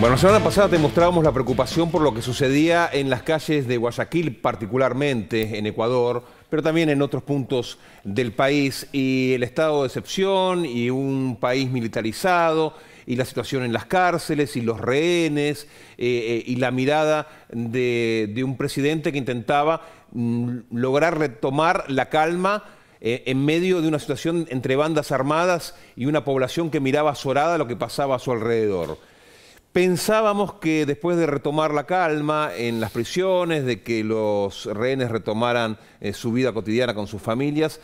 Bueno, la semana pasada te mostrábamos la preocupación por lo que sucedía en las calles de Guayaquil, particularmente en Ecuador, pero también en otros puntos del país, y el estado de excepción, y un país militarizado, y la situación en las cárceles, y los rehenes, eh, eh, y la mirada de, un presidente que intentaba mm, lograr retomar la calma eh, en medio de una situación entre bandas armadas y una población que miraba azorada lo que pasaba a su alrededor. Pensábamos que después de retomar la calma en las prisiones, de que los rehenes retomaran eh, su vida cotidiana con sus familias,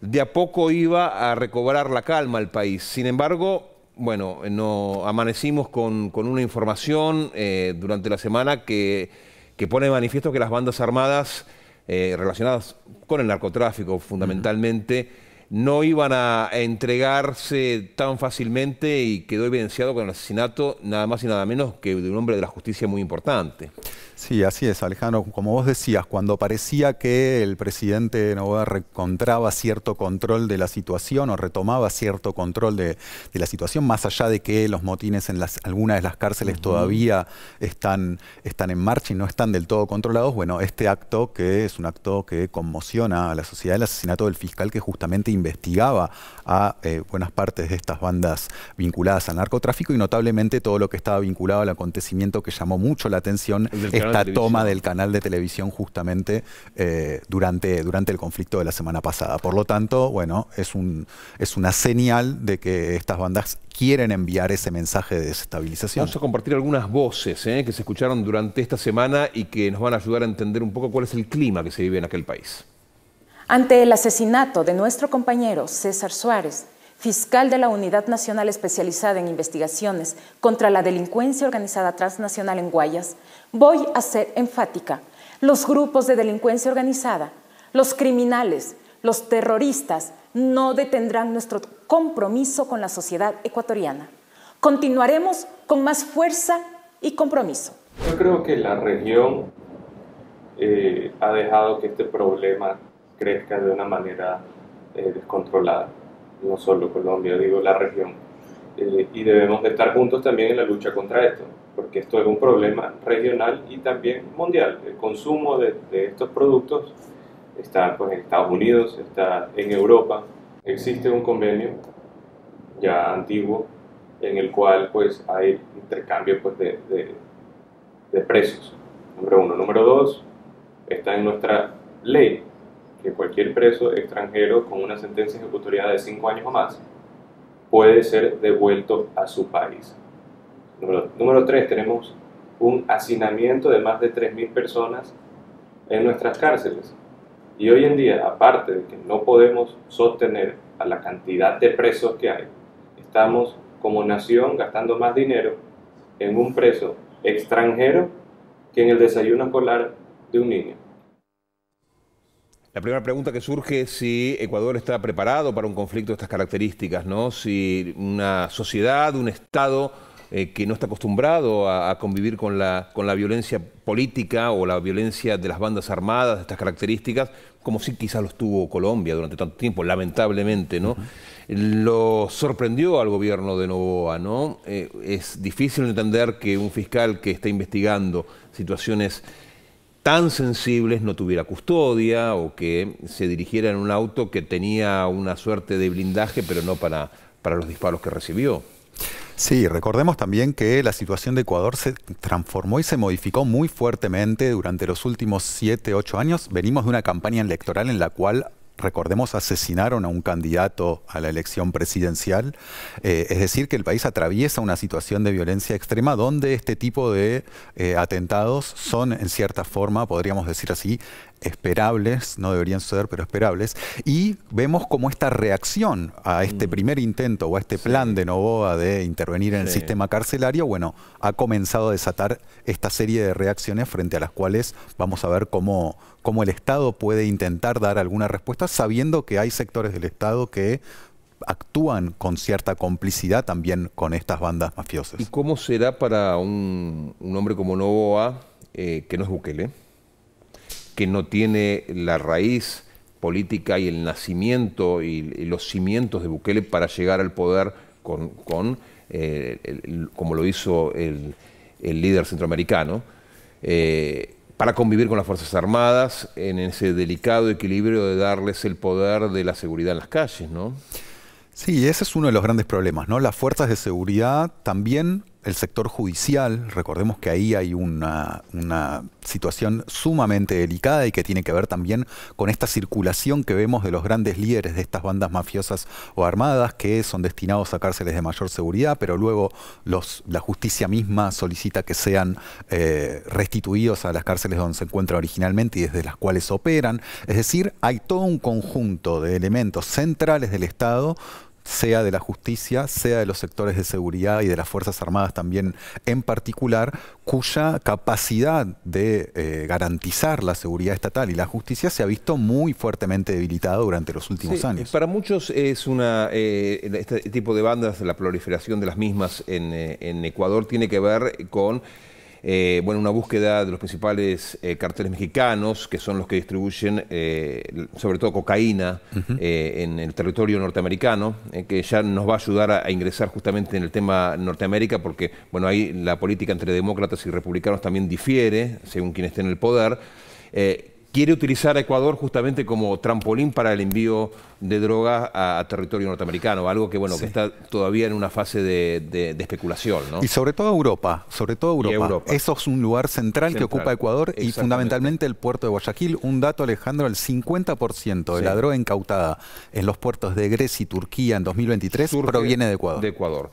de a poco iba a recobrar la calma el país. Sin embargo, bueno, eh, no, amanecimos con, una información eh, durante la semana que, pone de manifiesto que las bandas armadas relacionadas con el narcotráfico fundamentalmente, no iban a entregarse tan fácilmente y quedó evidenciado con el asesinato nada más y nada menos que de un hombre de la justicia muy importante. Sí, así es, Alejandro. Como vos decías, cuando parecía que el presidente Novoa encontraba cierto control de la situación o retomaba cierto control de, la situación, más allá de que los motines en las, algunas de las cárceles todavía están, en marcha y no están del todo controlados, bueno, este acto que es un acto que conmociona a la sociedad, el asesinato del fiscal que justamente investigaba a eh, buenas partes de estas bandas vinculadas al narcotráfico y notablemente todo lo que estaba vinculado al acontecimiento que llamó mucho la atención esta toma del canal de televisión justamente eh, durante, durante el conflicto de la semana pasada. Por lo tanto, bueno, es, un, es una señal de que estas bandas quieren enviar ese mensaje de desestabilización. Vamos a compartir algunas voces eh, que se escucharon durante esta semana y que nos van a ayudar a entender un poco cuál es el clima que se vive en aquel país. Ante el asesinato de nuestro compañero César Suárez, fiscal de la Unidad Nacional Especializada en Investigaciones contra la Delincuencia Organizada Transnacional en Guayas, voy a ser enfática. Los grupos de delincuencia organizada, los criminales, los terroristas no detendrán nuestro compromiso con la sociedad ecuatoriana. Continuaremos con más fuerza y compromiso. Yo creo que la región eh, ha dejado que este problema crezca de una manera eh, descontrolada no solo Colombia, digo la región. Eh, y debemos de estar juntos también en la lucha contra esto, porque esto es un problema regional y también mundial. El consumo de, estos productos está pues, en Estados Unidos, está en Europa. Existe un convenio ya antiguo en el cual pues, hay intercambio pues, de, de, de precios. Número uno. Número dos, está en nuestra ley que cualquier preso extranjero con una sentencia ejecutoriada de 5 años o más puede ser devuelto a su país. Número 3, tenemos un hacinamiento de más de 3.000 personas en nuestras cárceles. Y hoy en día, aparte de que no podemos sostener a la cantidad de presos que hay, estamos como nación gastando más dinero en un preso extranjero que en el desayuno escolar de un niño. La primera pregunta que surge es si Ecuador está preparado para un conflicto de estas características, ¿no? Si una sociedad, un Estado eh, que no está acostumbrado a, convivir con la, con la violencia política o la violencia de las bandas armadas, de estas características, como si quizás lo tuvo Colombia durante tanto tiempo, lamentablemente, ¿no? Lo sorprendió al gobierno de Novoa, ¿no? Eh, es difícil entender que un fiscal que está investigando situaciones tan sensibles no tuviera custodia o que se dirigiera en un auto que tenía una suerte de blindaje, pero no para, para los disparos que recibió. Sí, recordemos también que la situación de Ecuador se transformó y se modificó muy fuertemente durante los últimos 7, 8 años. Venimos de una campaña electoral en la cual recordemos, asesinaron a un candidato a la elección presidencial. Eh, es decir, que el país atraviesa una situación de violencia extrema donde este tipo de eh, atentados son, en cierta forma, podríamos decir así, esperables, no deberían ser pero esperables, y vemos cómo esta reacción a este mm. primer intento o a este plan de Novoa de intervenir en el sistema carcelario, bueno, ha comenzado a desatar esta serie de reacciones frente a las cuales vamos a ver cómo, el Estado puede intentar dar alguna respuesta, sabiendo que hay sectores del Estado que actúan con cierta complicidad también con estas bandas mafiosas. ¿Y cómo será para un, hombre como Novoa, eh, que no es Bukele? que no tiene la raíz política y el nacimiento y, los cimientos de Bukele para llegar al poder con, eh, como lo hizo el, líder centroamericano, eh, para convivir con las Fuerzas Armadas en ese delicado equilibrio de darles el poder de la seguridad en las calles, ¿no? Sí, ese es uno de los grandes problemas, ¿no? Las fuerzas de seguridad también el sector judicial, recordemos que ahí hay una, situación sumamente delicada y que tiene que ver también con esta circulación que vemos de los grandes líderes de estas bandas mafiosas o armadas que son destinados a cárceles de mayor seguridad, pero luego los, la justicia misma solicita que sean eh, restituidos a las cárceles donde se encuentran originalmente y desde las cuales operan. Es decir, hay todo un conjunto de elementos centrales del Estado sea de la justicia, sea de los sectores de seguridad y de las Fuerzas Armadas también en particular, cuya capacidad de eh, garantizar la seguridad estatal y la justicia se ha visto muy fuertemente debilitada durante los últimos años. Para muchos es una, eh, este tipo de bandas, la proliferación de las mismas en eh, Ecuador tiene que ver con... Eh, bueno, una búsqueda de los principales eh, carteles mexicanos, que son los que distribuyen eh, sobre todo cocaína en el territorio norteamericano, que ya nos va a ayudar a, a, ingresar justamente en el tema Norteamérica, porque bueno, ahí la política entre demócratas y republicanos también difiere, según quien esté en el poder quiere utilizar a Ecuador justamente como trampolín para el envío de drogas a, territorio norteamericano, algo que bueno que está todavía en una fase de, especulación. ¿no? Y sobre todo Europa, sobre todo Europa. Eso es un lugar central, que ocupa Ecuador y fundamentalmente el puerto de Guayaquil. Un dato, Alejandro, el 50% de la droga incautada en los puertos de Grecia y Turquía en 2023 proviene De Ecuador.